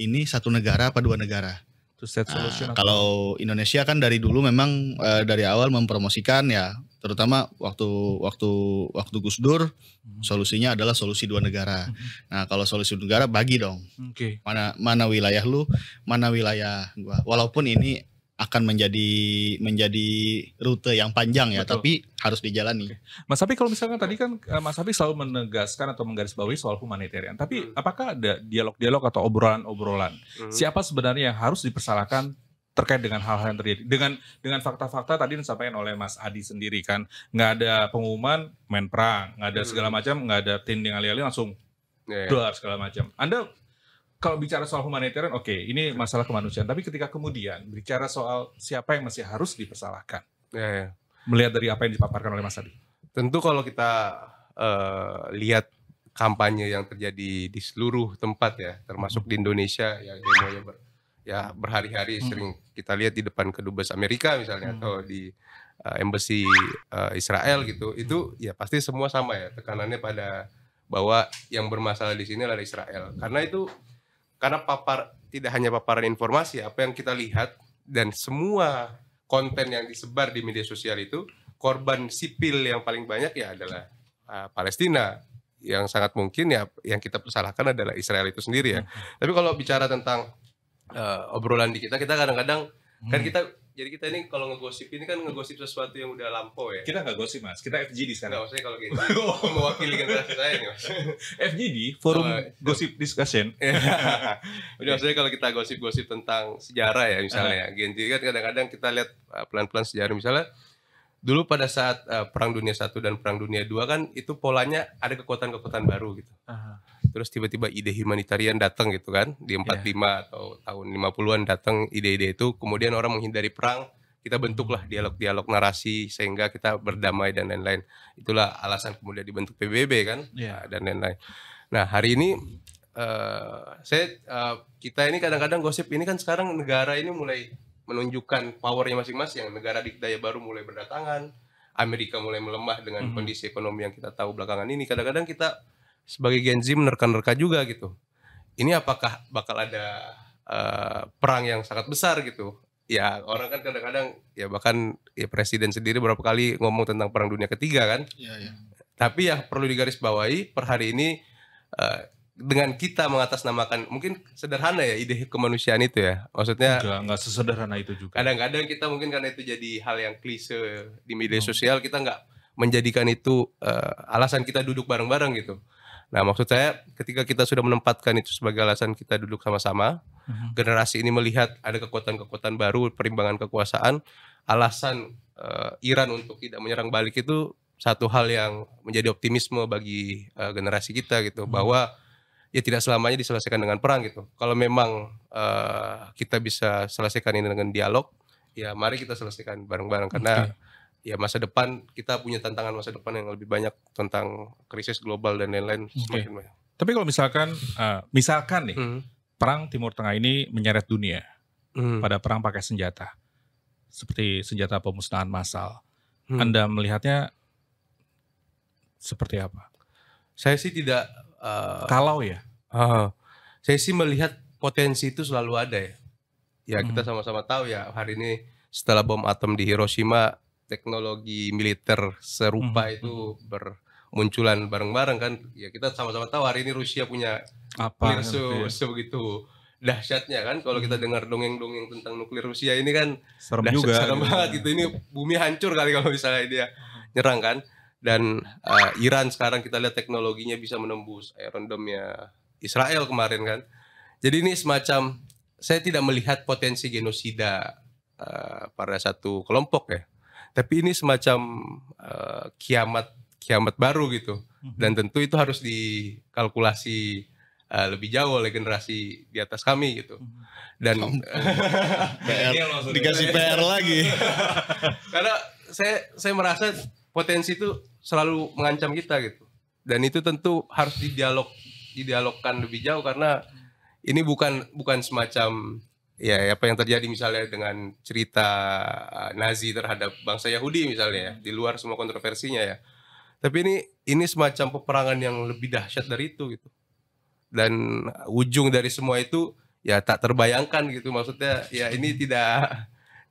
ini satu negara apa dua negara to set solution. Nah, kalau Indonesia kan dari dulu memang uh, dari awal mempromosikan ya terutama waktu waktu waktu Gus Dur hmm. solusinya adalah solusi dua negara. Hmm. Nah, kalau solusi dua negara bagi dong. Okay. Mana mana wilayah lu, mana wilayah gua. Walaupun ini akan menjadi menjadi rute yang panjang ya, Betul. tapi harus dijalani. Okay. Mas tapi kalau misalkan tadi kan eh, Mas Abi selalu menegaskan atau menggarisbawahi soal humanitarian. Tapi hmm. apakah ada dialog-dialog atau obrolan-obrolan? Hmm. Siapa sebenarnya yang harus dipersalahkan terkait dengan hal-hal yang terjadi dengan dengan fakta-fakta tadi yang disampaikan oleh Mas Adi sendiri kan nggak ada pengumuman main perang nggak ada hmm. segala macam nggak ada tinding alih-alih langsung yeah. Ya, ya. dolar segala macam Anda kalau bicara soal humanitarian oke okay, ini masalah kemanusiaan tapi ketika kemudian bicara soal siapa yang masih harus dipersalahkan yeah, yeah. melihat dari apa yang dipaparkan oleh Mas Adi tentu kalau kita uh, lihat kampanye yang terjadi di seluruh tempat ya termasuk hmm. di Indonesia ya, yang ber ya berhari-hari hmm. sering kita lihat di depan kedubes Amerika misalnya hmm. atau di uh, embassy uh, Israel gitu itu ya pasti semua sama ya tekanannya pada bahwa yang bermasalah di sini adalah Israel karena itu karena papar tidak hanya paparan informasi apa yang kita lihat dan semua konten yang disebar di media sosial itu korban sipil yang paling banyak ya adalah uh, Palestina yang sangat mungkin ya yang kita persalahkan adalah Israel itu sendiri ya. Hmm. Tapi kalau bicara tentang uh, obrolan di kita kita kadang-kadang kan hmm. kan kita jadi kita ini kalau ngegosip ini kan ngegosip sesuatu yang udah lampau ya. Kita nggak gosip mas, kita FGD sekarang. Nggak, maksudnya kalau *laughs* gitu mewakili generasi saya nih mas. *laughs* FGD, forum uh, gosip discussion. *laughs* udah maksudnya kalau kita gosip-gosip tentang sejarah ya misalnya, uh -huh. Gen Z kan kadang-kadang kita lihat eh, pelan-pelan sejarah misalnya dulu pada saat uh, perang dunia satu dan perang dunia dua kan itu polanya ada kekuatan-kekuatan baru gitu uh-huh. terus tiba-tiba ide humanitarian datang gitu kan di 45 iya. yeah. atau tahun 50-an datang ide-ide itu kemudian orang menghindari perang kita bentuklah dialog-dialog narasi sehingga kita berdamai dan lain-lain itulah alasan kemudian dibentuk PBB kan yeah. Iya. dan lain-lain nah hari ini uh, saya uh, kita ini kadang-kadang gosip ini kan sekarang negara ini mulai menunjukkan powernya masing-masing. Negara dikdaya baru mulai berdatangan, Amerika mulai melemah dengan mm -hmm. kondisi ekonomi yang kita tahu belakangan ini. Kadang-kadang kita sebagai Gen Z menerka-nerka juga gitu. Ini apakah bakal ada uh, perang yang sangat besar gitu? Ya orang kan kadang-kadang ya bahkan ya presiden sendiri berapa kali ngomong tentang perang dunia ketiga kan. Iya, iya. Tapi yang perlu digarisbawahi per hari ini eh, dengan kita mengatasnamakan mungkin sederhana ya ide kemanusiaan itu ya maksudnya enggak enggak sesederhana itu juga kadang-kadang kita mungkin karena itu jadi hal yang klise di media hmm. sosial kita nggak menjadikan itu uh, alasan kita duduk bareng-bareng gitu nah maksud saya ketika kita sudah menempatkan itu sebagai alasan kita duduk sama-sama uh-huh. generasi ini melihat ada kekuatan-kekuatan baru perimbangan kekuasaan alasan uh, Iran untuk tidak menyerang balik itu satu hal yang menjadi optimisme bagi uh, generasi kita gitu uh-huh. bahwa ya tidak selamanya diselesaikan dengan perang gitu. Kalau memang uh, kita bisa selesaikan ini dengan dialog, ya mari kita selesaikan bareng-bareng karena okay. ya masa depan kita punya tantangan masa depan yang lebih banyak tentang krisis global dan lain-lain okay. Tapi kalau misalkan uh, misalkan nih hmm. perang Timur Tengah ini menyeret dunia hmm. pada perang pakai senjata seperti senjata pemusnahan massal. Hmm. Anda melihatnya seperti apa? Saya sih tidak Eh, kalau ya uh, saya sih melihat potensi itu selalu ada ya ya kita hmm. sama-sama tahu ya hari ini setelah bom atom di Hiroshima teknologi militer serupa hmm. hmm itu hmm. bermunculan bareng-bareng kan ya kita sama-sama tahu hari ini Rusia punya apa nuklir kan, gitu ya. sebegitu dahsyatnya kan kalau kita dengar dongeng-dongeng tentang nuklir Rusia ini kan serem dahsyat, juga serem gitu. banget gitu ini bumi hancur kali kalau misalnya dia nyerang kan dan uh, Iran sekarang kita lihat teknologinya bisa menembus Iron dome ya Israel kemarin kan. Jadi ini semacam saya tidak melihat potensi genosida uh, pada satu kelompok ya. Tapi ini semacam uh, kiamat kiamat baru gitu. Mhm. Dan tentu itu harus dikalkulasi uh, lebih jauh oleh generasi di atas kami gitu. Mhm. Dan *laughs* PR, iya, dikasih PR lagi. *laughs* Karena saya saya merasa potensi itu selalu mengancam kita gitu. Dan itu tentu harus didialog didialogkan lebih jauh karena ini bukan bukan semacam ya apa yang terjadi misalnya dengan cerita eh, Nazi terhadap bangsa Yahudi misalnya ya, di luar semua kontroversinya ya. Tapi ini ini semacam peperangan yang lebih dahsyat dari itu gitu. Dan ujung dari semua itu ya tak terbayangkan gitu maksudnya ya ini tidak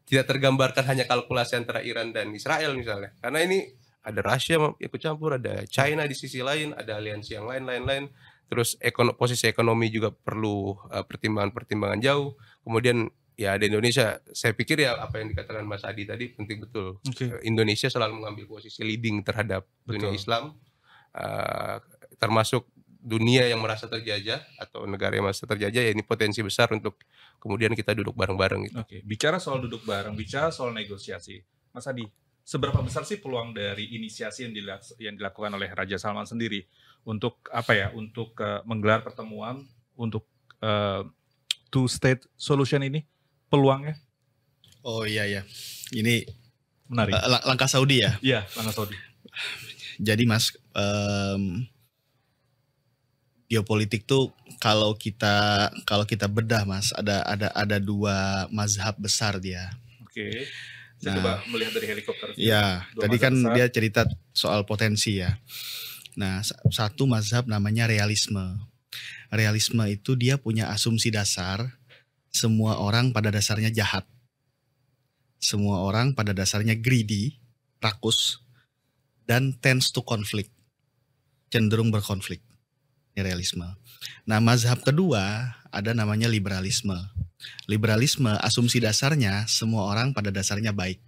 tidak tergambarkan hanya kalkulasi antara Iran dan Israel misalnya. Karena ini ada Rusia ikut campur, ada China di sisi lain, ada aliansi yang lain lain-lain. Terus ekono, posisi ekonomi juga perlu eh, pertimbangan-pertimbangan uh, jauh. Kemudian ya ada Indonesia, saya pikir ya apa yang dikatakan Mas Adi tadi penting betul. Okay. Eh, Indonesia selalu mengambil posisi leading terhadap betul. dunia Islam, uh, termasuk dunia yang merasa terjajah atau negara yang merasa terjajah ya ini potensi besar untuk kemudian kita duduk bareng-bareng gitu. Oke, okay. bicara soal duduk bareng, bicara soal negosiasi. Mas Adi, seberapa besar sih peluang dari inisiasi yang, dilak yang dilakukan oleh Raja Salman sendiri untuk apa ya untuk uh, menggelar pertemuan untuk uh, two state solution ini peluangnya? Oh iya ya. Ini menarik. Uh, langkah Saudi ya? Iya, langkah Saudi. Jadi Mas um, geopolitik tuh kalau kita kalau kita bedah Mas ada ada ada dua mazhab besar dia. Oke. Okay saya nah, coba melihat dari helikopter. Ya, tadi kan besar. dia cerita soal potensi ya. Nah, satu mazhab namanya realisme. Realisme itu dia punya asumsi dasar semua orang pada dasarnya jahat. Semua orang pada dasarnya greedy, rakus, dan tends to conflict. Cenderung berkonflik. Ini realisme. Nah, mazhab kedua ada namanya liberalisme Liberalisme asumsi dasarnya semua orang pada dasarnya baik.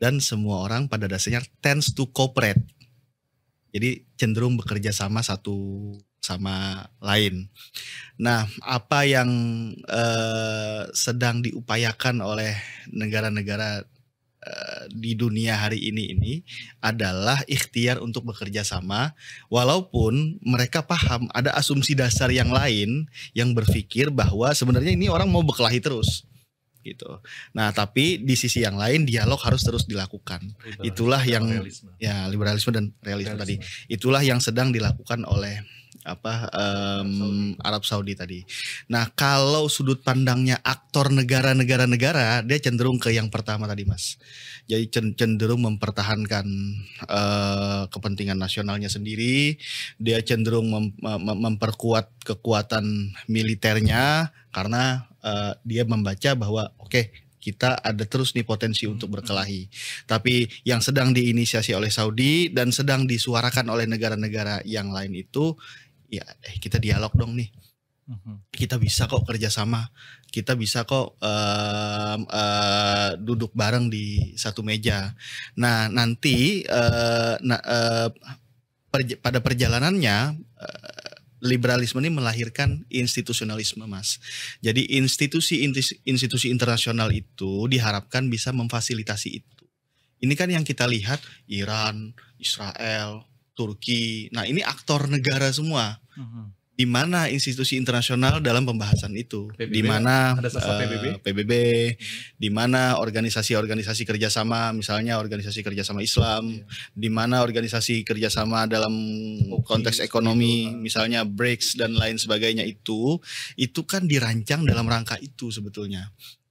Dan semua orang pada dasarnya tends to cooperate. Jadi cenderung bekerja sama satu sama lain. Nah, apa yang eh, sedang diupayakan oleh negara-negara Eh, di dunia hari ini ini adalah ikhtiar untuk bekerja sama walaupun mereka paham ada asumsi dasar yang lain yang berpikir bahwa sebenarnya ini orang mau berkelahi terus gitu. Nah, tapi di sisi yang lain dialog harus terus dilakukan. Itulah yang ya liberalisme dan realisme, realisme tadi. Itulah yang sedang dilakukan oleh apa um, Arab, Saudi. Arab Saudi tadi. Nah kalau sudut pandangnya aktor negara-negara negara dia cenderung ke yang pertama tadi mas. Jadi cenderung mempertahankan uh, kepentingan nasionalnya sendiri. Dia cenderung mem mem memperkuat kekuatan militernya karena uh, dia membaca bahwa oke okay, kita ada terus nih potensi untuk berkelahi. Tapi yang sedang diinisiasi oleh Saudi dan sedang disuarakan oleh negara-negara yang lain itu ya eh kita dialog dong nih mhm. kita bisa kok kerjasama kita bisa kok uh, uh, duduk bareng di satu meja nah nanti uh, na, uh, perj pada perjalanannya uh, liberalisme ini melahirkan institusionalisme, Mas. Jadi institusi institusi internasional itu diharapkan bisa memfasilitasi itu. Ini kan yang kita lihat Iran, Israel, Turki. Nah, ini aktor negara semua. Uh-huh. Di mana institusi internasional dalam pembahasan itu? Di mana uh, eh, PBB, di mana organisasi-organisasi kerjasama, misalnya organisasi kerjasama Islam, yeah. di mana organisasi kerjasama dalam konteks gitu. ekonomi, misalnya BRICS dan lain sebagainya itu, itu kan dirancang dalam rangka itu sebetulnya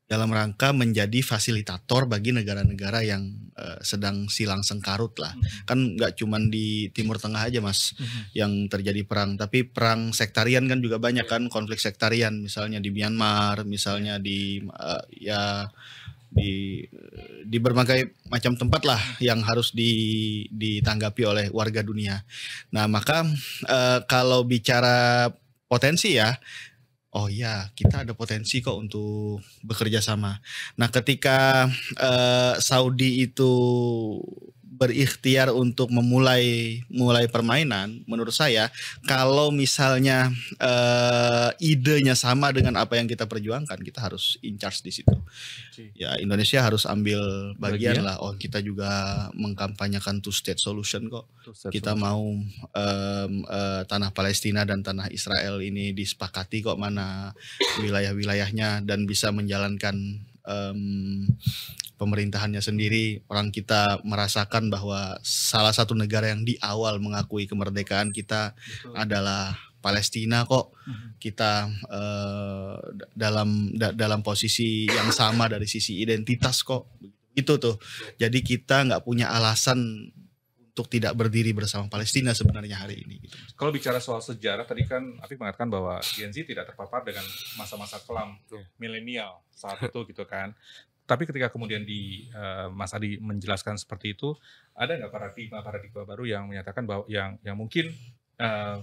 dalam rangka menjadi fasilitator bagi negara-negara yang uh, sedang silang sengkarut lah. Mm -hmm. Kan nggak cuman di Timur Tengah aja mas mm -hmm. yang terjadi perang, tapi perang sektarian kan juga banyak kan konflik sektarian, misalnya di Myanmar, misalnya di uh, ya di di berbagai macam tempat lah yang harus di, ditanggapi oleh warga dunia. Nah maka uh, kalau bicara potensi ya oh ya kita ada potensi kok untuk bekerja sama. Nah ketika uh, Saudi itu berikhtiar untuk memulai mulai permainan menurut saya kalau misalnya uh, idenya sama dengan apa yang kita perjuangkan kita harus in charge di situ ya Indonesia harus ambil bagian, lah oh kita juga mengkampanyekan two state solution kok kita mau um, uh, tanah Palestina dan tanah Israel ini disepakati kok mana wilayah-wilayahnya dan bisa menjalankan um, pemerintahannya sendiri orang kita merasakan bahwa salah satu negara yang di awal mengakui kemerdekaan kita Betul. adalah Palestina kok mhm. kita uh, dalam da, dalam posisi yang sama dari sisi identitas kok itu tuh jadi kita nggak punya alasan untuk tidak berdiri bersama Palestina sebenarnya hari ini. Gitu. Kalau bicara soal sejarah tadi kan Afif mengatakan bahwa Gen Z tidak terpapar dengan masa-masa kelam milenial saat itu gitu kan. Tapi ketika kemudian di uh, Mas Adi menjelaskan seperti itu, ada nggak paradigma paradigma baru yang menyatakan bahwa yang yang mungkin uh,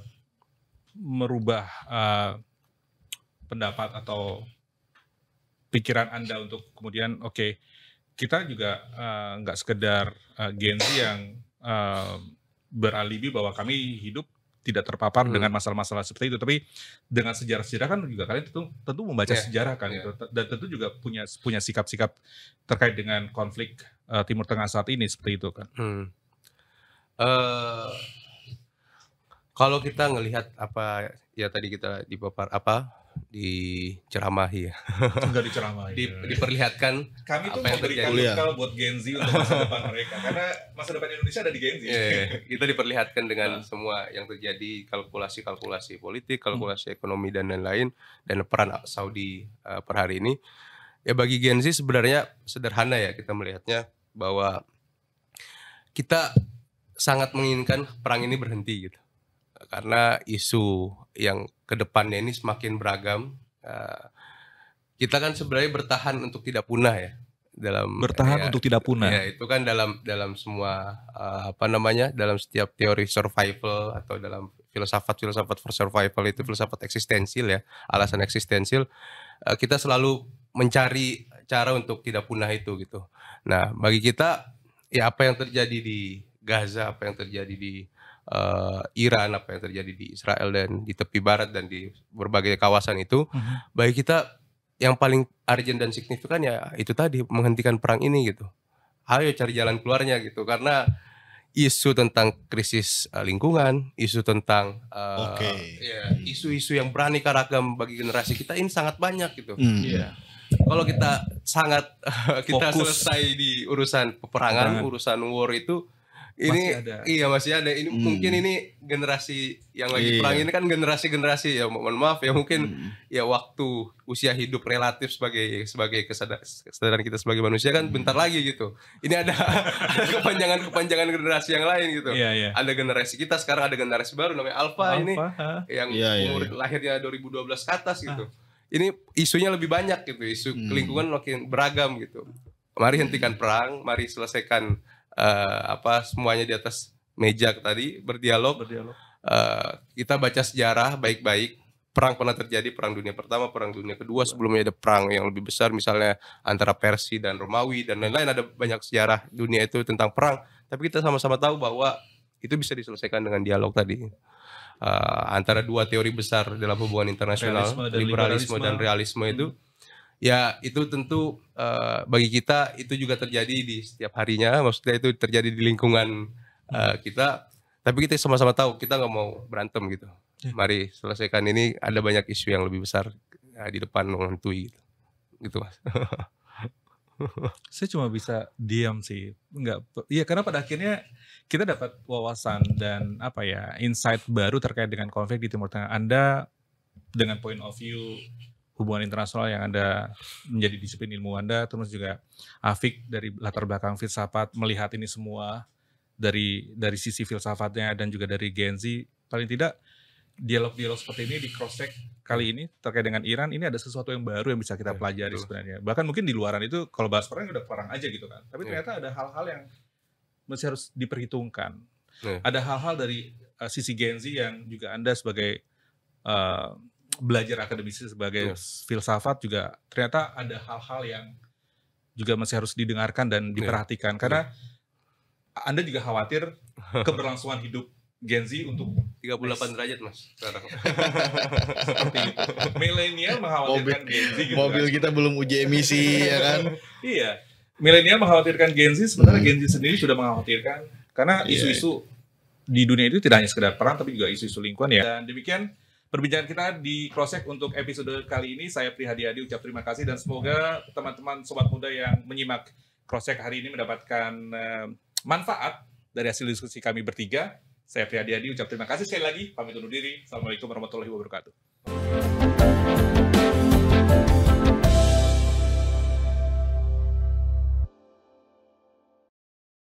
merubah uh, pendapat atau pikiran anda untuk kemudian oke okay, kita juga nggak uh, sekedar uh, Gen Z yang Eh, beralibi bahwa kami hidup tidak terpapar hmm. dengan masalah-masalah seperti itu. Tapi dengan sejarah-sejarah kan juga kalian tentu tentu membaca yeah. sejarah kan yeah. itu dan tentu juga punya punya sikap-sikap terkait dengan konflik uh, Timur Tengah saat ini seperti itu kan. Hmm. Uh, kalau kita ngelihat apa ya tadi kita dipapar apa diceramahi ya. Enggak diceramahi. Di, ya. diperlihatkan kami tuh memberikan bekal iya. buat Gen Z untuk masa depan mereka karena masa depan Indonesia ada di Gen Z. Yeah, itu diperlihatkan dengan nah. semua yang terjadi kalkulasi-kalkulasi politik, hmm. kalkulasi hmm. ekonomi dan lain-lain dan peran Saudi uh, per hari ini. Ya bagi Gen Z sebenarnya sederhana ya kita melihatnya bahwa kita sangat menginginkan perang ini berhenti gitu karena isu yang kedepannya ini semakin beragam. Uh, kita kan sebenarnya bertahan untuk tidak punah ya dalam bertahan ya, untuk tidak punah. Ya, itu kan dalam dalam semua uh, apa namanya? dalam setiap teori survival atau dalam filsafat-filsafat for survival itu filsafat eksistensil ya, alasan eksistensil uh, kita selalu mencari cara untuk tidak punah itu gitu. Nah, bagi kita ya apa yang terjadi di Gaza, apa yang terjadi di uh, Iran apa yang terjadi di Israel dan di tepi barat dan di berbagai kawasan itu uh-huh. bagi kita yang paling urgent dan signifikan ya itu tadi menghentikan perang ini gitu ayo cari jalan keluarnya gitu karena isu tentang krisis eh, lingkungan, isu tentang uh, eh, okay. ya, isu-isu yang berani karagam bagi generasi kita ini sangat banyak gitu. Mm. Yeah. Kalau kita sangat *laughs* kita Fokus. selesai di urusan peperangan, Peperangan. urusan war itu ini masih ada. iya masih ada ini hmm. mungkin ini generasi yang lagi iya. perang ini kan generasi-generasi ya mohon maaf ya mungkin hmm. ya waktu usia hidup relatif sebagai sebagai kesadaran kita sebagai manusia kan hmm. bentar lagi gitu ini ada ada kepanjangan-kepanjangan generasi yang lain gitu iya, iya. ada generasi kita sekarang ada generasi baru namanya alpha ini ha? yang iya, iya, umur iya. lahirnya 2012 ke atas gitu ah. ini isunya lebih banyak gitu isu hmm. lingkungan makin beragam gitu mari hentikan hmm. perang mari selesaikan uh, apa semuanya di atas meja tadi berdialog. Berdialog. Uh, kita baca sejarah baik-baik. Perang pernah terjadi perang dunia pertama, perang dunia kedua. Sebelumnya ada perang yang lebih besar misalnya antara Persia dan Romawi dan lain-lain ada banyak sejarah dunia itu tentang perang. Tapi kita sama-sama tahu bahwa itu bisa diselesaikan dengan dialog tadi uh, antara dua teori besar dalam hubungan internasional, dan liberalisme, liberalisme dan realisme itu. Hmm ya itu tentu uh, bagi kita itu juga terjadi di setiap harinya maksudnya itu terjadi di lingkungan uh, kita tapi kita sama-sama tahu kita nggak mau berantem gitu ya. mari selesaikan ini ada banyak isu yang lebih besar ya, di depan menghantui gitu gitu mas *laughs* saya cuma bisa diam sih nggak iya karena pada akhirnya kita dapat wawasan dan apa ya insight baru terkait dengan konflik di timur tengah anda dengan point of view hubungan internasional yang Anda menjadi disiplin ilmu Anda, terus juga Afik dari latar belakang filsafat melihat ini semua dari dari sisi filsafatnya dan juga dari Gen Z. Paling tidak dialog-dialog seperti ini di cross check kali ini terkait dengan Iran ini ada sesuatu yang baru yang bisa kita ya, pelajari betul. sebenarnya. Bahkan mungkin di luaran itu kalau bahas perang udah perang aja gitu kan. Tapi ya. ternyata ada hal-hal yang masih harus diperhitungkan. Ya. Ada hal-hal dari uh, sisi Gen Z yang juga Anda sebagai uh, belajar akademisi sebagai yes. filsafat juga ternyata ada hal-hal yang juga masih harus didengarkan dan iya. diperhatikan yeah. karena yeah. Anda juga khawatir *laughs* keberlangsungan hidup Gen Z untuk 38 derajat mas *laughs* Seperti itu. Milenial mengkhawatirkan mobil, Gen Z gitu Mobil kan. kita belum uji emisi ya kan. *laughs* iya. Milenial mengkhawatirkan Gen Z sebenarnya Gen Z sendiri sudah mengkhawatirkan karena iya. isu-isu yeah. di dunia itu tidak hanya sekedar perang tapi juga isu-isu lingkungan ya. Dan demikian perbincangan kita di Crosscheck untuk episode kali ini. Saya Prihadi Adi ucap terima kasih dan semoga teman-teman sobat muda yang menyimak Crosscheck hari ini mendapatkan uh, manfaat dari hasil diskusi kami bertiga. Saya Prihadi Adi ucap terima kasih sekali lagi. Pamit undur diri. Assalamualaikum warahmatullahi wabarakatuh.